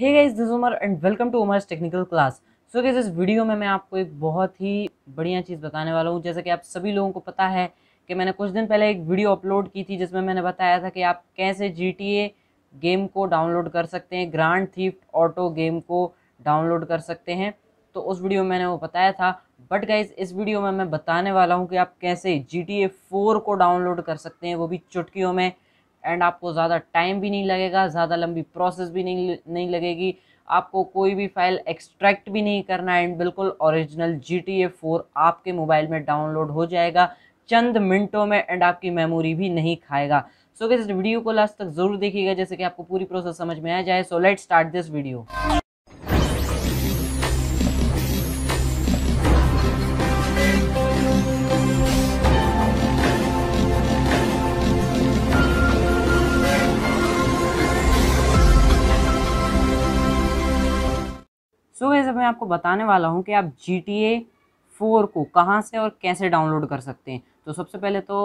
hey guys this Umar and welcome to Umar's technical class so guys इस video में मैं आपको एक बहुत ही बढ़िया चीज़ बताने वाला हूँ जैसे कि आप सभी लोगों को पता है कि मैंने कुछ दिन पहले एक वीडियो अपलोड की थी जिसमें मैंने बताया था कि आप कैसे जी गेम को डाउनलोड कर सकते हैं ग्रांड थीफ्ट ऑटो गेम को डाउनलोड कर सकते हैं तो उस वीडियो में मैंने वो बताया था बट गाइज इस वीडियो में मैं बताने वाला हूँ कि आप कैसे जी टी को डाउनलोड कर सकते हैं वो भी चुटकियों में एंड आपको ज़्यादा टाइम भी नहीं लगेगा ज़्यादा लंबी प्रोसेस भी नहीं नहीं लगेगी आपको कोई भी फाइल एक्सट्रैक्ट भी नहीं करना एंड बिल्कुल original G T A four आपके मोबाइल में डाउनलोड हो जाएगा चंद मिनटों में एंड आपकी मेमोरी भी नहीं खाएगा सो so, इस वीडियो को लास्ट तक जरूर देखिएगा जैसे कि आपको पूरी प्रोसेस समझ में आ जाए so let start this video मैं आपको बताने वाला हूँ कि आप जी टी ए फोर को कहाँ से और कैसे डाउनलोड कर सकते हैं तो सबसे पहले तो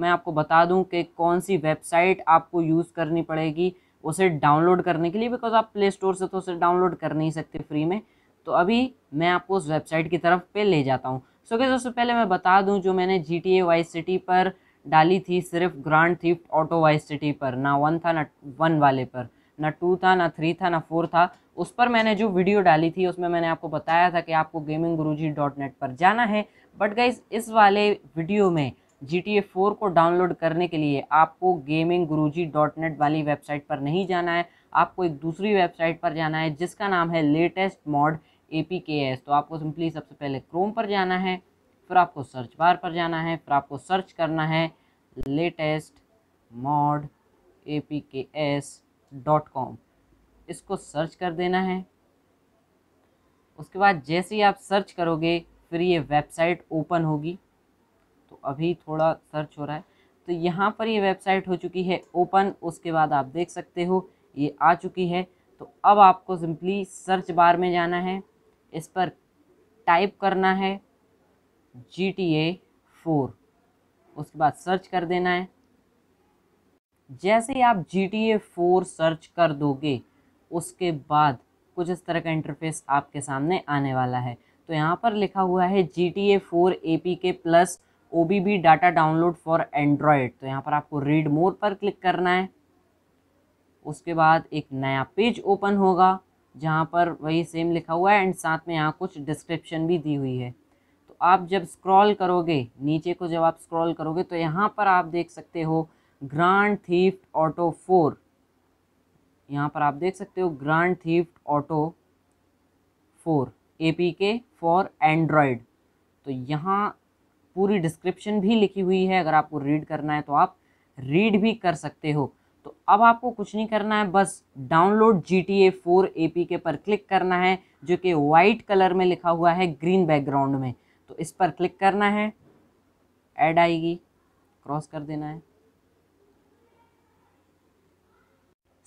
मैं आपको बता दूँ कि कौन सी वेबसाइट आपको यूज़ करनी पड़ेगी उसे डाउनलोड करने के लिए बिकॉज आप प्ले स्टोर से तो उसे डाउनलोड कर नहीं सकते फ्री में तो अभी मैं आपको उस वेबसाइट की तरफ पे ले जाता हूँ सो so, सबसे पहले मैं बता दूँ जो मैंने G T A Vice City पर डाली थी सिर्फ Grand Theft Auto Vice City पर ना वन था ना वन वाले पर ना टू था ना थ्री था ना फोर था उस पर मैंने जो वीडियो डाली थी उसमें मैंने आपको बताया था कि आपको गेमिंग गुरुजी डॉट नेट पर जाना है बट गाइज इस वाले वीडियो में जी टी ए फोर को डाउनलोड करने के लिए आपको गेमिंग गुरुजी डॉट नेट वाली वेबसाइट पर नहीं जाना है आपको एक दूसरी वेबसाइट पर जाना है जिसका नाम है latest mod A P K S तो आपको सिंपली सबसे पहले क्रोम पर जाना है फिर आपको सर्च बार पर जाना है फिर आपको सर्च करना है latest mod A P K S dot com इसको सर्च कर देना है उसके बाद जैसे ही आप सर्च करोगे फिर ये वेबसाइट ओपन होगी तो अभी थोड़ा सर्च हो रहा है तो यहाँ पर ये वेबसाइट हो चुकी है ओपन उसके बाद आप देख सकते हो ये आ चुकी है तो अब आपको सिंपली सर्च बार में जाना है इस पर टाइप करना है जी टी ए फोर उसके बाद सर्च कर देना है जैसे ही आप G T A four search कर दोगे उसके बाद कुछ इस तरह का इंटरफेस आपके सामने आने वाला है तो यहाँ पर लिखा हुआ है G T A four A P K plus O B B data download for Android तो यहाँ पर आपको रीड मोर पर क्लिक करना है उसके बाद एक नया पेज ओपन होगा जहाँ पर वही सेम लिखा हुआ है एंड साथ में यहाँ कुछ डिस्क्रिप्शन भी दी हुई है तो आप जब स्क्रॉल करोगे नीचे को जब आप स्क्रॉल करोगे तो यहाँ पर आप देख सकते हो ग्रांड थीफ्ट ऑटो फोर यहाँ पर आप देख सकते हो Grand Theft Auto four A P K for Android तो यहाँ पूरी डिस्क्रिप्शन भी लिखी हुई है अगर आपको रीड करना है तो आप रीड भी कर सकते हो तो अब आपको कुछ नहीं करना है बस download G T A four A P K पर क्लिक करना है जो कि वाइट कलर में लिखा हुआ है ग्रीन बैकग्राउंड में तो इस पर क्लिक करना है ऐड आएगी क्रॉस कर देना है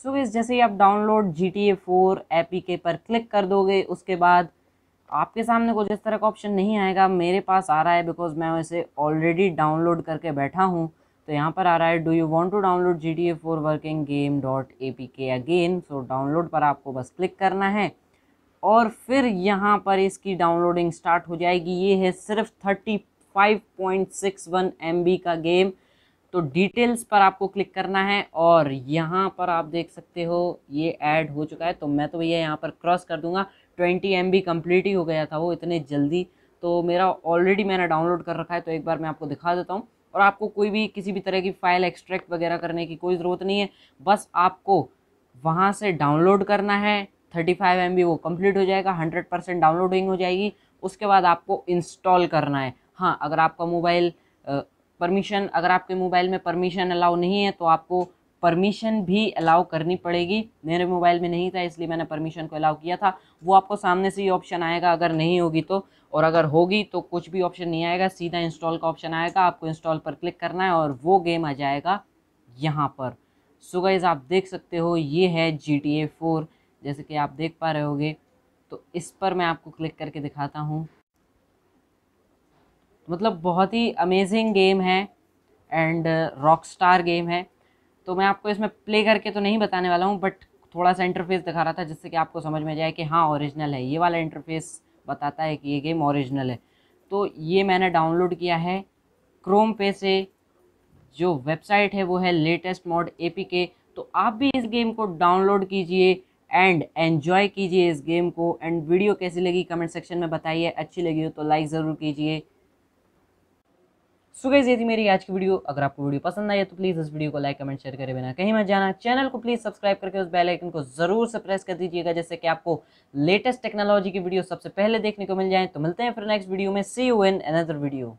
सो so, इस जैसे ही आप download G T A four A P K पर क्लिक कर दोगे उसके बाद आपके सामने कुछ इस तरह का ऑप्शन नहीं आएगा मेरे पास आ रहा है बिकॉज मैं इसे ऑलरेडी डाउनलोड करके बैठा हूँ तो यहाँ पर आ रहा है do you want to download G T A four working game dot A P K again so download पर आपको बस क्लिक करना है और फिर यहाँ पर इसकी डाउनलोडिंग स्टार्ट हो जाएगी ये है सिर्फ thirty five point six one M B का गेम तो डिटेल्स पर आपको क्लिक करना है और यहाँ पर आप देख सकते हो ये ऐड हो चुका है तो मैं तो भैया यहाँ पर क्रॉस कर दूँगा ट्वेंटी एम बी कम्प्लीट ही हो गया था वो इतने जल्दी तो मेरा ऑलरेडी मैंने डाउनलोड कर रखा है तो एक बार मैं आपको दिखा देता हूँ और आपको कोई भी किसी भी तरह की फ़ाइल एक्सट्रैक्ट वगैरह करने की कोई ज़रूरत नहीं है बस आपको वहाँ से डाउनलोड करना है थर्टी फाइव एम बी वो कम्प्लीट हो जाएगा हंड्रेड परसेंट डाउनलोडिंग हो जाएगी उसके बाद आपको इंस्टॉल करना है हाँ अगर आपका मोबाइल परमिशन अगर आपके मोबाइल में परमिशन अलाउ नहीं है तो आपको परमिशन भी अलाउ करनी पड़ेगी मेरे मोबाइल में नहीं था इसलिए मैंने परमिशन को अलाउ किया था वो आपको सामने से ही ऑप्शन आएगा अगर नहीं होगी तो और अगर होगी तो कुछ भी ऑप्शन नहीं आएगा सीधा इंस्टॉल का ऑप्शन आएगा आपको इंस्टॉल पर क्लिक करना है और वो गेम आ जाएगा यहाँ पर सो so गाइज आप देख सकते हो ये है जी टी ए फोर जैसे कि आप देख पा रहे होगे तो इस पर मैं आपको क्लिक करके दिखाता हूँ मतलब बहुत ही अमेजिंग गेम है एंड रॉक स्टार गेम है तो मैं आपको इसमें प्ले करके तो नहीं बताने वाला हूँ बट थोड़ा सा इंटरफेस दिखा रहा था जिससे कि आपको समझ में जाए कि हाँ ओरिजिनल है ये वाला इंटरफेस बताता है कि ये गेम ओरिजिनल है तो ये मैंने डाउनलोड किया है क्रोम पे से जो वेबसाइट है वो है लेटेस्ट मॉड ए के तो आप भी इस गेम को डाउनलोड कीजिए एंड एन्जॉय कीजिए इस गेम को एंड वीडियो कैसी लगी कमेंट सेक्शन में बताइए अच्छी लगी हो तो लाइक ज़रूर कीजिए सो गई ये थी मेरी आज की वीडियो अगर आपको वीडियो पसंद आई तो प्लीज़ इस वीडियो को लाइक कमेंट शेयर करे बिना कहीं मत जाना चैनल को प्लीज़ सब्सक्राइब करके उस बेल आइकन को ज़रूर से प्रेस कर दीजिएगा जैसे कि आपको लेटेस्ट टेक्नोलॉजी की वीडियो सबसे पहले देखने को मिल जाए तो मिलते हैं फिर नेक्स्ट वीडियो में see you in another video